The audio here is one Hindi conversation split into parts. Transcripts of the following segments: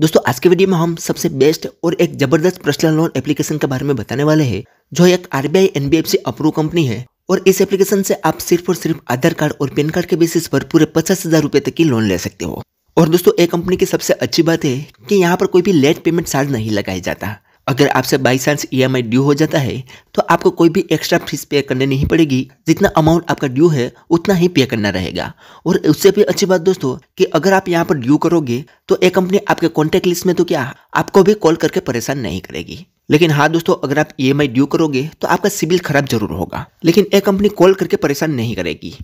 दोस्तों आज के वीडियो में हम सबसे बेस्ट और एक जबरदस्त पर्सनल लोन एप्लीकेशन के बारे में बताने वाले हैं जो एक आरबीआई एनबीएफसी अप्रूव कंपनी है और इस एप्लीकेशन से आप सिर्फ और सिर्फ आधार कार्ड और पैन कार्ड के बेसिस पर पूरे पचास हजार रूपए तक की लोन ले सकते हो और दोस्तों एक कंपनी की सबसे अच्छी बात है कि यहाँ पर कोई भी लेट पेमेंट चार्ज नहीं लगाया जाता अगर आपसे बाई चांस ई ड्यू हो जाता है तो आपको कोई भी एक्स्ट्रा फीस पे करने नहीं पड़ेगी जितना अमाउंट आपका ड्यू है उतना ही पे करना रहेगा और उससे भी अच्छी बात दोस्तों कि अगर आप यहाँ पर ड्यू करोगे तो एक कंपनी आपके कॉन्टेक्ट लिस्ट में तो क्या आपको भी कॉल करके परेशान नहीं करेगी लेकिन हाँ दोस्तों अगर आप ई e ड्यू करोगे तो आपका सिबिल खराब जरूर होगा लेकिन एक कंपनी कॉल करके परेशान नहीं करेगी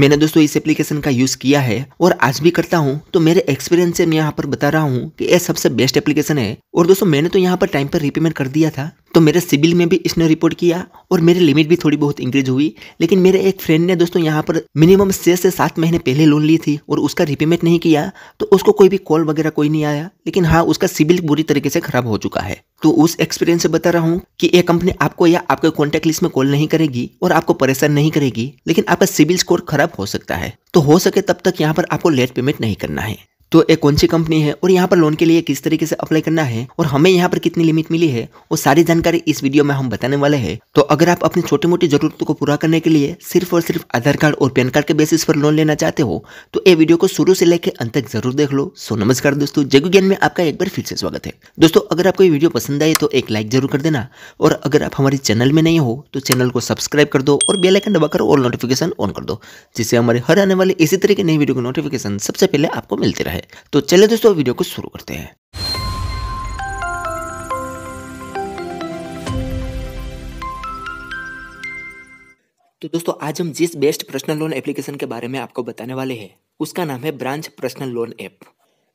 मैंने दोस्तों इस एप्लीकेशन का यूज़ किया है और आज भी करता हूँ तो मेरे एक्सपीरियंस से मैं यहाँ पर बता रहा हूँ कि यह सबसे बेस्ट एप्लीकेशन है और दोस्तों मैंने तो यहाँ पर टाइम पर रिपेमेंट कर दिया था तो मेरे सिविल में भी इसने रिपोर्ट किया और मेरी लिमिट भी थोड़ी बहुत इंक्रीज हुई लेकिन मेरे एक फ्रेंड ने दोस्तों यहाँ पर मिनिमम छः से सात महीने पहले लोन ली थी और उसका रिपेमेंट नहीं किया तो उसको कोई भी कॉल वगैरह कोई नहीं आया लेकिन हाँ उसका सिबिल बुरी तरीके से खराब हो चुका है तो उस एक्सपीरियंस से बता रहा हूँ कि ये कंपनी आपको या आपके कॉन्टैक्ट लिस्ट में कॉल नहीं करेगी और आपको परेशान नहीं करेगी लेकिन आपका सिविल स्कोर खराब हो सकता है तो हो सके तब तक यहाँ पर आपको लेट पेमेंट नहीं करना है तो ये कौन सी कंपनी है और यहाँ पर लोन के लिए किस तरीके से अप्लाई करना है और हमें यहाँ पर कितनी लिमिट मिली है वो सारी जानकारी इस वीडियो में हम बताने वाले हैं तो अगर आप अपनी छोटी मोटी जरूरतों को पूरा करने के लिए सिर्फ और सिर्फ आधार कार्ड और पैन कार्ड के बेसिस पर लोन लेना चाहते हो तो ये वीडियो को शुरू से लेकर अंत तक जरूर देख लो सो नमस्कार दोस्तों जगू ज्ञान में आपका एक बार फिर से स्वागत है दोस्तों अगर आपको ये वीडियो पसंद आए तो एक लाइक जरूर कर देना और अगर आप हमारे चैनल में नहीं हो तो चैनल को सब्सक्राइब कर दो और बेलाइकन दबाकर और नोटिफिकेशन ऑन कर दो जिससे हमारे हर आने वाले इसी तरह के नई वीडियो के नोटिफिकेशन सबसे पहले आपको मिलते रहे है तो चलिए दोस्तों वीडियो को शुरू करते हैं तो दोस्तों आज हम जिस बेस्ट पर्सनल लोन एप्लीकेशन के बारे में आपको बताने वाले हैं उसका नाम है ब्रांच पर्सनल लोन ऐप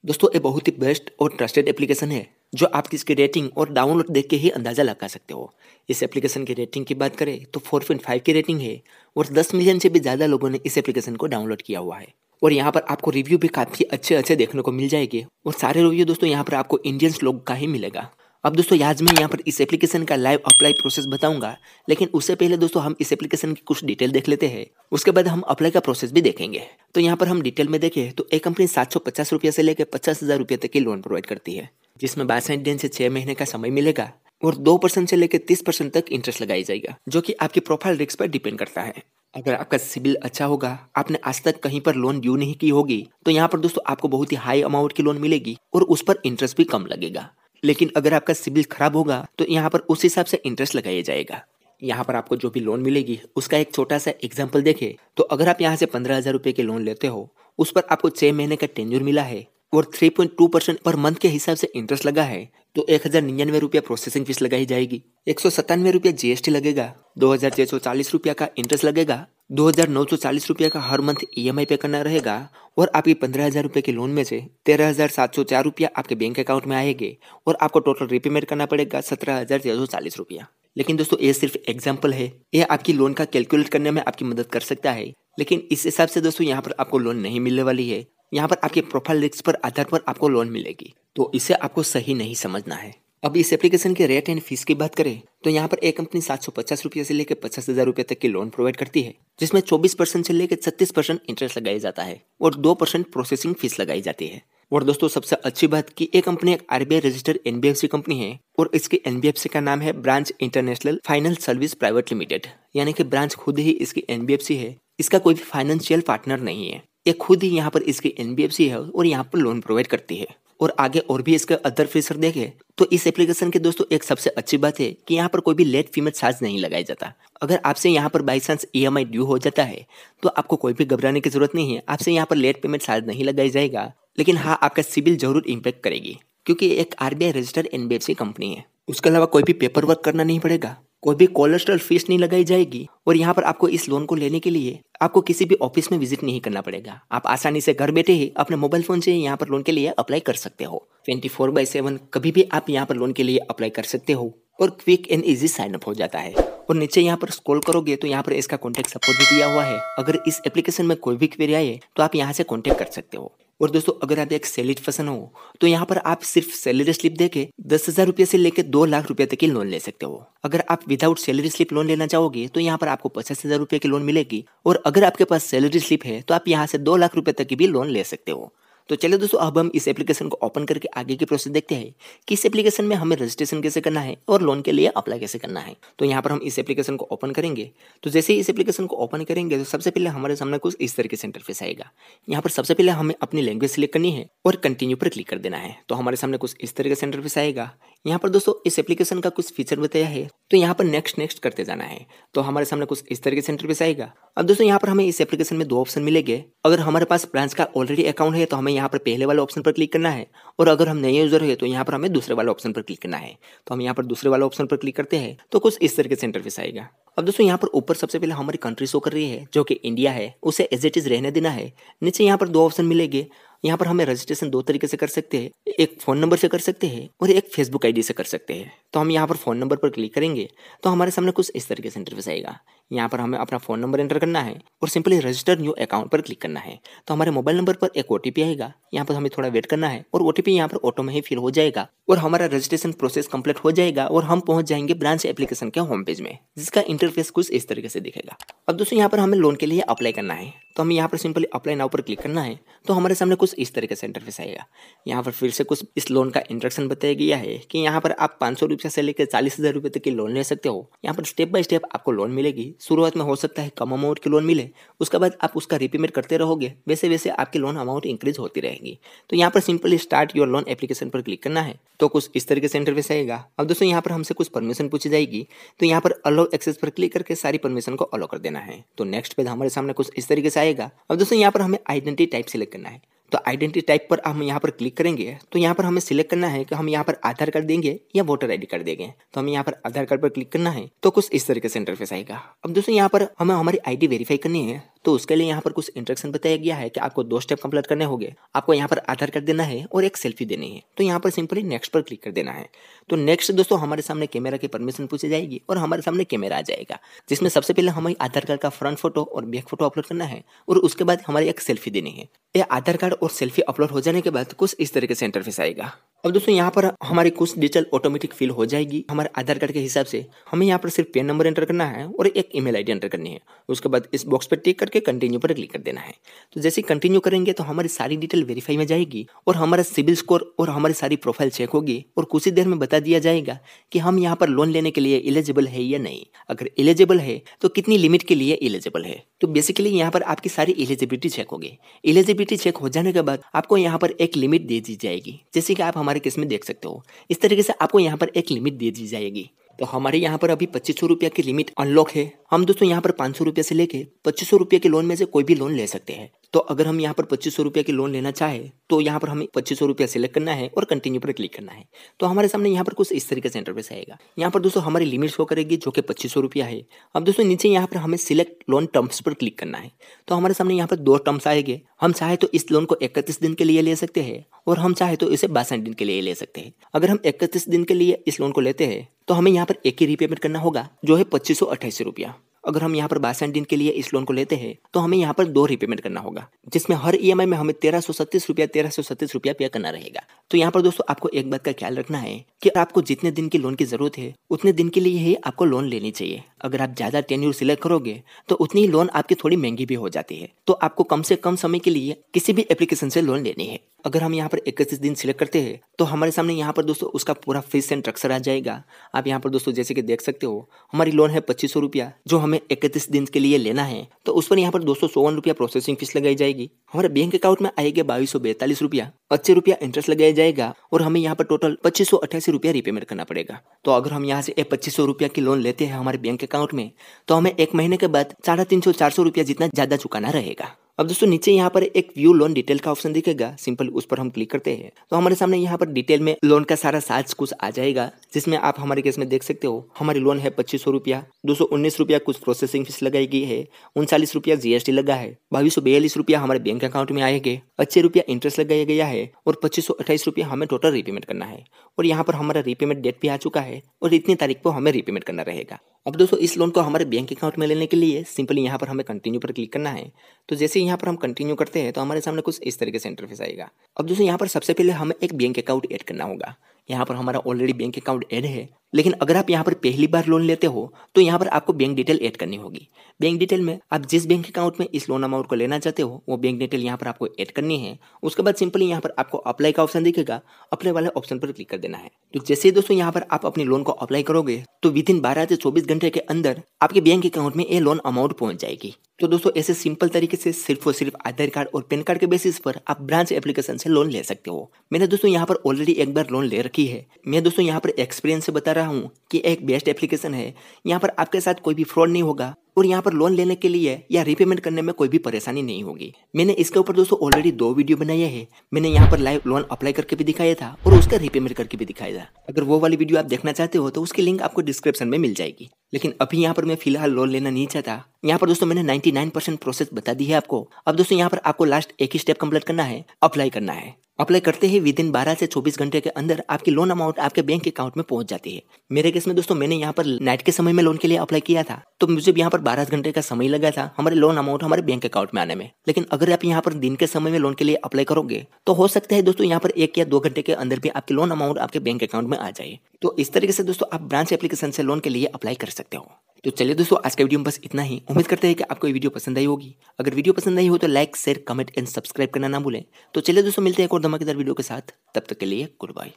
दोस्तों ये बहुत ही बेस्ट और ट्रस्टेड एप्लीकेशन है जो आप इसकी रेटिंग और डाउनलोड देख के ही अंदाज़ा लगा सकते हो इस एप्लीकेशन की रेटिंग की बात करें तो 4.5 की रेटिंग है और 10 मिलियन से भी ज़्यादा लोगों ने इस एप्लीकेशन को डाउनलोड किया हुआ है और यहाँ पर आपको रिव्यू भी काफ़ी अच्छे अच्छे देखने को मिल जाएंगे और सारे रिव्यू दोस्तों यहाँ पर आपको इंडियन लोग का ही मिलेगा अब दोस्तों आज मैं यहाँ पर इस एप्लीकेशन का लाइव अप्लाई प्रोसेस बताऊंगा लेकिन उससे पहले दोस्तों हम इस एप्लीकेशन की कुछ डिटेल देख लेते हैं उसके बाद हम अप्लाई का प्रोसेस भी देखेंगे तो यहाँ पर हम डिटेल में देखें तो एक कंपनी सात सौ पचास रुपये से लेकर पचास हज़ार रुपये तक की लोन प्रोवाइड करती है जिसमें बासठ दिन से छह महीने का समय मिलेगा और दो परसेंट से लेकर तीस परसेंट तक इंटरेस्ट लगाई जाएगा जो कि आपकी प्रोफाइल रिस्क पर डिपेंड करता है अगर आपका सिबिल अच्छा होगा आपने आज तक कहीं पर लोन ड्यू नहीं की होगी तो यहाँ पर दोस्तों आपको बहुत ही हाई अमाउंट की लोन मिलेगी और उस पर इंटरेस्ट भी कम लगेगा लेकिन अगर आपका सिबिल खराब होगा तो यहाँ पर उस हिसाब से इंटरेस्ट लगाया जाएगा यहाँ पर आपको जो भी लोन मिलेगी उसका एक छोटा सा एग्जाम्पल देखे तो अगर आप यहाँ से पंद्रह हज़ार रुपये के लोन लेते हो उस पर आपको छह महीने का टेन्यूर मिला है और 3.2 परसेंट पर मंथ के हिसाब से इंटरेस्ट लगा है तो एक हजार निन्यानवे रुपया प्रोसेसिंग फीस लगाई जाएगी एक सौ सत्तानवे रुपया जीएसटी लगेगा दो हजार छह सौ चालीस रुपया का इंटरेस्ट लगेगा दो हजार नौ सौ चालीस रुपया का हर मंथ ईएमआई e पे करना रहेगा और आपकी पंद्रह हजार रुपये के लोन में से तेरह हजार सात सौ चार रुपया आपके बैंक अकाउंट में आएंगे और आपको टोटल रिपेमेंट करना पड़ेगा सत्रह हजार छह सौ चालीस रुपया लेकिन दोस्तों ये सिर्फ एग्जाम्पल है ये आपकी लोन का कैलकुलेट करने में आपकी मदद कर सकता है लेकिन इस हिसाब से दोस्तों यहाँ पर आपको लोन नहीं मिलने वाली है यहाँ पर आपके प्रोफाइल रिस्क पर आधार पर आपको लोन मिलेगी तो इसे आपको सही नहीं समझना है अब इस एप्लीकेशन के रेट एंड फीस की बात करें तो यहाँ पर एक कंपनी सात सौ पचास रुपये से लेकर पचास हजार रुपये तक की लोन प्रोवाइड करती है जिसमें चौबीस परसेंट से लेकर छत्तीस परसेंट इंटरेस्ट लगाया जाता है और दो परसेंट प्रोसेसिंग फीस लगाई जाती है और दोस्तों सबसे अच्छी बात की एक कंपनी एक आरबीआई रजिस्टर्ड एनबीएफसी कंपनी है और इसकी एनबीएफसी का नाम है Branch international finance service private limited यानी कि ब्रांच खुद ही इसकी एनबीएफसी है इसका कोई भी फाइनेंशियल पार्टनर नहीं है ये खुद ही यहाँ पर इसकी एन है और यहाँ पर लोन प्रोवाइड करती है और आगे और भी इसका अदर फीचर देखे तो इस एप्लीकेशन के दोस्तों एक सबसे अच्छी बात है कि यहाँ पर कोई भी लेट फीमेल चार्ज नहीं लगाया जाता अगर आपसे यहाँ पर बाई चांस ई ड्यू हो जाता है तो आपको कोई भी घबराने की जरूरत नहीं है आपसे यहाँ पर लेट पेमेंट चार्ज नहीं लगाया जाएगा लेकिन हाँ आपका सिविल जरूर इम्पेक्ट करेगी क्योंकि एक आरबीआई रजिस्टर्ड एनबीएफसी कंपनी है उसके अलावा कोई भी पेपर वर्क करना नहीं पड़ेगा कोई भी कोलेस्ट्रॉल फीस नहीं लगाई जाएगी और यहाँ पर आपको इस लोन को लेने के लिए आपको किसी भी ऑफिस में विजिट नहीं करना पड़ेगा आप आसानी से घर बैठे ही अपने मोबाइल फोन से यहाँ पर लोन के लिए अप्लाई कर सकते हो ट्वेंटी फोर बाई सेवन कभी भी आप यहाँ पर लोन के लिए अप्लाई कर सकते हो और quick and easy sign up हो जाता है और नीचे यहाँ पर स्क्रॉल करोगे तो यहाँ पर इसका कॉन्टेक्ट सपोर्ट भी दिया हुआ है अगर इस एप्लीकेशन में कोई भी क्वेरी आए तो आप यहाँ से कॉन्टेक्ट कर सकते हो और दोस्तों अगर आप एक सैलरी पर्सन हो तो यहाँ पर आप सिर्फ सैलरी स्लिप देके दस हजार रुपये से लेकर दो लाख रुपए तक की लोन ले सकते हो अगर आप विदाउट सैलरी स्लिप लोन लेना चाहोगे तो यहाँ पर आपको पचास हजार रुपए की लोन मिलेगी और अगर आपके पास सैलरी स्लिप है तो आप यहाँ से दो लाख रुपए तक की भी लोन ले सकते हो तो चलिए दोस्तों अब हम इस एप्लीकेशन को ओपन करके आगे की प्रोसेस देखते हैं कि इस एप्लीकेशन में हमें रजिस्ट्रेशन कैसे करना है और लोन के लिए अप्लाई कैसे करना है तो यहाँ पर हम इस एप्लीकेशन को ओपन करेंगे तो जैसे ही इस एप्लीकेशन को ओपन करेंगे तो सबसे पहले हमारे सामने कुछ इस तरीके से इंटरफेस आएगा यहाँ पर सबसे पहले हमें अपनी लैंग्वेज सिलेक्ट करनी है और कंटिन्यू पर क्लिक कर देना है तो हमारे सामने कुछ इस तरीके से इंटरफेस आएगा यहाँ पर दोस्तों इस एप्लीकेशन का कुछ फीचर बताया है तो यहाँ पर नेक्स्ट नेक्स्ट करते जाना है तो हमारे सामने कुछ इस तरह से इंटरफेस आएगा अब दोस्तों यहाँ पर हमें इस एप्लीकेशन में दो ऑप्शन मिलेंगे अगर हमारे पास ब्रांच का ऑलरेडी अकाउंट है तो हमें यहाँ पर पहले वाले ऑप्शन पर क्लिक करना है और अगर हम नए यूजर है तो यहाँ पर हमें दूसरे वाले ऑप्शन पर क्लिक करना है तो हम यहाँ पर दूसरे वाले ऑप्शन पर क्लिक करते हैं तो कुछ इस तरह के सेंटर इंटरफेस आएगा अब दोस्तों यहाँ पर ऊपर सबसे पहले हमारी कंट्री शो कर रही है जो कि इंडिया है उसे एज इट इज रहने देना है नीचे यहाँ पर दो ऑप्शन मिलेंगे यहाँ पर हमें रजिस्ट्रेशन दो तरीके से कर सकते हैं एक फ़ोन नंबर से कर सकते हैं और एक फेसबुक आईडी से कर सकते हैं तो हम यहाँ पर फ़ोन नंबर पर क्लिक करेंगे तो हमारे सामने कुछ इस तरीके से इंटरफेस आएगा यहाँ पर हमें अपना फ़ोन नंबर एंटर करना है और सिंपली रजिस्टर न्यू अकाउंट पर क्लिक करना है तो हमारे मोबाइल नंबर पर एक ओ आएगा यहाँ पर हमें थोड़ा वेट करना है और ओ टी यहाँ पर ऑटो में ही फिल हो जाएगा और हमारा रजिस्ट्रेशन प्रोसेस कंप्लीट हो जाएगा और हम पहुंच जाएंगे ब्रांच एप्लीकेशन के होम पेज में जिसका इंटरफेस कुछ इस तरीके से दिखेगा अब दोस्तों यहाँ पर हमें लोन के लिए अप्लाई करना है तो हमें यहाँ पर सिंपली अप्लाई नाउ पर क्लिक करना है तो हमारे सामने कुछ इस तरीके से इंटरफेस आएगा यहाँ पर फिर से कुछ इस लोन का इंट्रक्शन बताया गया है कि यहाँ पर आप पाँच सौ रुपये से लेकर चालीस हज़ार तक की लोन ले सकते हो यहाँ पर स्टेप बाय स्टेप आपको लोन मिलेगी शुरुआत में हो सकता है कम अमाउंट के लोन मिले उसके बाद आप उसका रिपेमेंट करते रहोगे वैसे वैसे आपकी लोन अमाउंट इंक्रीज होती रहेगी तो यहाँ पर simply start your loan application पर क्लिक करना है तो कुछ इस तरीके से इंटरफेस आएगा अब दोस्तों यहाँ पर हमसे कुछ परमिशन पूछी जाएगी तो यहाँ पर अलो एक्सेस पर क्लिक करके सारी परमिशन को अलो कर देना है तो नेक्स्ट पेज हमारे सामने कुछ इस तरीके से आएगा अब दोस्तों यहाँ पर हमें आइडेंटिटी टाइप सेलेक्ट करना है तो आइडेंटिटी टाइप पर हम यहाँ पर क्लिक करेंगे तो यहाँ पर हमें सिलेक्ट करना है कि हम यहाँ पर आधार कार्ड देंगे या वोटर आईडी कार्ड देंगे तो हमें यहाँ पर आधार कार्ड पर क्लिक करना है तो कुछ इस तरीके से इंटरफेस आएगा अब दोस्तों यहाँ पर हमें हमारी आईडी वेरीफाई करनी है तो उसके लिए यहाँ पर कुछ इंस्ट्रक्शन बताया गया है कि आपको दो स्टेप कंप्लीट करने होंगे आपको यहाँ पर आधार कार्ड देना है और एक सेल्फी देनी है तो यहाँ पर सिंपली नेक्स्ट पर क्लिक कर देना है तो नेक्स्ट दोस्तों हमारे सामने कैमरा की परमिशन पूछी जाएगी और हमारे सामने कैमरा आ जाएगा जिसमें सबसे पहले हमें आधार कार्ड का फ्रंट फोटो और बैक फोटो अपलोड करना है और उसके बाद हमारी एक सेल्फी देनी है ये आधार कार्ड और सेल्फी अपलोड हो जाने के बाद कुछ इस तरीके से इंटरफेस आएगा अब दोस्तों यहाँ पर हमारी कुछ डिटेल ऑटोमेटिक फिल हो जाएगी हमारे आधार कार्ड के हिसाब से हमें यहाँ पर सिर्फ पेन नंबर एंटर करना है और एक ईमेल आईडी एंटर करनी है उसके बाद इस बॉक्स पर टिक करके करके कंटिन्यू पर क्लिक कर देना है तो जैसे कंटिन्यू करेंगे तो हमारी सारी डिटेल वेरीफाई में जाएगी और हमारा सिविल स्कोर और हमारी सारी प्रोफाइल चेक होगी और कुछ ही देर में बता दिया जाएगा कि हम यहाँ पर लोन लेने के लिए एलिजिबल है या नहीं अगर एलिजिबल है तो कितनी लिमिट के लिए एलिजिबल है तो बेसिकली यहाँ पर आपकी सारी एलिजिबिलिटी चेक होगी एलिजिबिलिटी चेक हो जाने के बाद आपको यहाँ पर एक लिमिट दे दी जाएगी जैसे कि आप हमारे केस में देख सकते हो इस तरीके से आपको यहाँ पर एक लिमिट दे दी जाएगी तो हमारे यहाँ पर अभी पच्चीस सौ रुपया की लिमिट अनलॉक है हम दोस्तों यहाँ पर पाँच सौ रुपये से लेके पच्चीस सौ रुपये के लोन में से कोई भी लोन ले सकते हैं तो अगर हम यहाँ पर पच्चीस सौ रुपये की लोन लेना चाहे तो यहाँ पर हमें पच्चीस सौ रुपया सिलेक्ट करना है और कंटिन्यू पर क्लिक करना है तो हमारे सामने यहाँ पर कुछ इस तरीके से इंटरफेस आएगा यहाँ पर दोस्तों हमारी लिमिट शो करेगी जो कि पच्चीस सौ रुपया है अब दोस्तों नीचे यहाँ पर हमें सिलेक्ट लोन टर्म्स पर क्लिक करना है तो हमारे सामने यहाँ पर दो टर्म्स आएंगे हम चाहे तो इस लोन को इकतीस दिन के लिए ले सकते हैं और हम चाहे तो इसे बासठ दिन के लिए ले सकते हैं अगर हम इकतीस दिन के लिए इस लोन को लेते हैं तो हमें यहाँ पर एक ही रीपेमेंट करना होगा जो है पच्चीस सौ अट्ठाईस रुपया अगर हम यहाँ पर बासठ दिन के लिए इस लोन को लेते हैं तो हमें यहाँ पर दो रिपेमेंट करना होगा जिसमें हर ई e में हमें तेरह सौ सत्तीस रुपया तेरह सौ सत्तीस रुपया पे करना रहेगा तो यहाँ पर दोस्तों आपको एक बात का ख्याल रखना है कि आपको जितने दिन की लोन की जरूरत है उतने दिन के लिए ही आपको लोन लेनी चाहिए अगर आप ज्यादा टेन यूर सिलेक्ट करोगे तो उतनी ही लोन आपकी थोड़ी महंगी भी हो जाती है तो आपको कम से कम समय के लिए किसी भी एप्लीकेशन से लोन लेनी है अगर हम यहाँ पर इक्कीस दिन सिलेक्ट करते हैं तो हमारे सामने यहाँ पर दोस्तों उसका पूरा फीस एंड स्ट्रक्चर आ जाएगा आप यहाँ पर दोस्तों जैसे कि देख सकते हो हमारी लोन है पच्चीस सौ रुपया जो हमें इकतीस दिन के लिए लेना है तो उस पर यहाँ पर दोस्तों सौ रुपया प्रोसेसिंग फीस लगाई जाएगी हमारे बैंक अकाउंट में आएगा बाईस सौ बैतालीस रुपया पच्चीस रुपया इंटरेस्ट लगाया जाएगा और हमें यहाँ पर टोटल पच्चीस सौ अट्ठासी रुपया रिपेमेंट करना पड़ेगा तो अगर हम यहाँ से पच्चीस सौ रुपया की लोन लेते हैं हमारे बैंक अकाउंट में तो हमें एक महीने के बाद साढ़े तीन सौ चार सौ रुपया जितना ज्यादा चुकाना रहेगा अब दोस्तों नीचे यहाँ पर एक व्यू लोन डिटेल का ऑप्शन दिखेगा सिंपल उस पर हम क्लिक करते हैं तो हमारे सामने यहाँ पर डिटेल में लोन का सारा साज कुछ आ जाएगा जिसमें आप हमारे केस में देख सकते हो हमारी लोन है पच्चीस सौ रुपया दो सौ उन्नीस रुपया कुछ प्रोसेसिंग फीस लगाई गई है उनचालीस रुपया जीएसटी लगा है बाईस सौ बयालीस रुपया हमारे बैंक अकाउंट में आएंगे अच्छे रुपया इंटरेस्ट लगाया गया है और पच्चीस सौ अट्ठाईस रुपया हमें टोटल रिपेमेंट करना है और यहाँ पर हमारा रिपेमेंट डेट भी आ चुका है और इतनी तारीख को हमें रिपेमेंट करना रहेगा अब दोस्तों इस लोन को हमारे बैंक अकाउंट में लेने के लिए सिंपली यहाँ पर हमें कंटिन्यू पर क्लिक करना है तो जैसे यहाँ पर हम कंटिन्यू करते हैं तो हमारे सामने कुछ इस तरीके से इंटरफेस आएगा अब दोस्तों यहाँ पर सबसे पहले हमें एक बैंक अकाउंट ऐड करना होगा यहाँ पर हमारा ऑलरेडी बैंक अकाउंट ऐड है लेकिन अगर आप यहाँ पर पहली बार लोन लेते हो तो यहाँ पर आपको बैंक डिटेल ऐड करनी होगी बैंक डिटेल में आप जिस बैंक अकाउंट में इस लोन अमाउंट को लेना चाहते हो वो बैंक डिटेल यहाँ पर आपको ऐड करनी है उसके बाद सिंपली यहाँ पर आपको अप्लाई का ऑप्शन दिखेगा अप्लाई वाले ऑप्शन पर क्लिक कर देना है तो जैसे दोस्तों यहाँ पर आप अपने लोन को अप्लाई करोगे तो विद इन बारह से चौबीस घंटे के अंदर आपके बैंक अकाउंट में ये लोन अमाउंट पहुंच जाएगी तो दोस्तों ऐसे सिंपल तरीके से सिर्फ और सिर्फ आधार कार्ड और पैन कार्ड के बेसिस पर आप ब्रांच एप्लीकेशन से लोन ले सकते हो मैंने दोस्तों यहाँ पर ऑलरेडी एक बार लोन ले रखी की है मैं दोस्तों यहाँ पर एक्सपीरियंस से बता रहा हूँ कि एक बेस्ट एप्लीकेशन है यहाँ पर आपके साथ कोई भी फ्रॉड नहीं होगा और यहाँ पर लोन लेने के लिए या रिपेमेंट करने में कोई भी परेशानी नहीं होगी मैंने इसके ऊपर दोस्तों ऑलरेडी दो वीडियो बनाए हैं मैंने यहाँ पर लाइव लोन अप्लाई करके भी दिखाया था और उसका रिपेमेंट करके भी दिखाया था अगर वो वाली वीडियो आप देखना चाहते हो तो उसकी लिंक आपको डिस्क्रिप्शन में मिल जाएगी लेकिन अभी यहाँ पर मैं फिलहाल लोन लेना नहीं चाहता यहाँ पर दोस्तों मैंने नाइन्टी प्रोसेस बता दी है आपको अब दोस्तों यहाँ पर आपको लास्ट एक ही स्टेप कम्प्लीट करना है अप्लाई करना है अप्लाई करते ही विद इन बारह से चौबीस घंटे के अंदर आपकी लोन अमाउंट आपके बैंक अकाउंट में पहुंच जाती है मेरे केस में दोस्तों मैंने यहाँ पर नाइट के समय में लोन के लिए अप्लाई किया था तो मुझे यहाँ पर बारह घंटे का समय लगा था हमारे लोन अमाउंट हमारे बैंक अकाउंट में आने में लेकिन अगर आप यहाँ पर दिन के समय में लोन के लिए अप्लाई करोगे तो हो सकता है दोस्तों यहाँ पर एक या दो घंटे के अंदर भी आपकी लोन अमाउंट आपके बैंक अकाउंट में आ जाए तो इस तरीके से दोस्तों आप ब्रांच एप्लीकेशन से लोन के लिए अप्लाई कर सकते हो तो चलिए दोस्तों आज का वीडियो में बस इतना ही उम्मीद करते हैं कि आपको ये वीडियो पसंद आई होगी अगर वीडियो पसंद आई हो तो like share comment and subscribe करना ना भूलें तो चलिए दोस्तों मिलते हैं एक और धमाकेदार वीडियो के साथ तब तक के लिए गुड बाय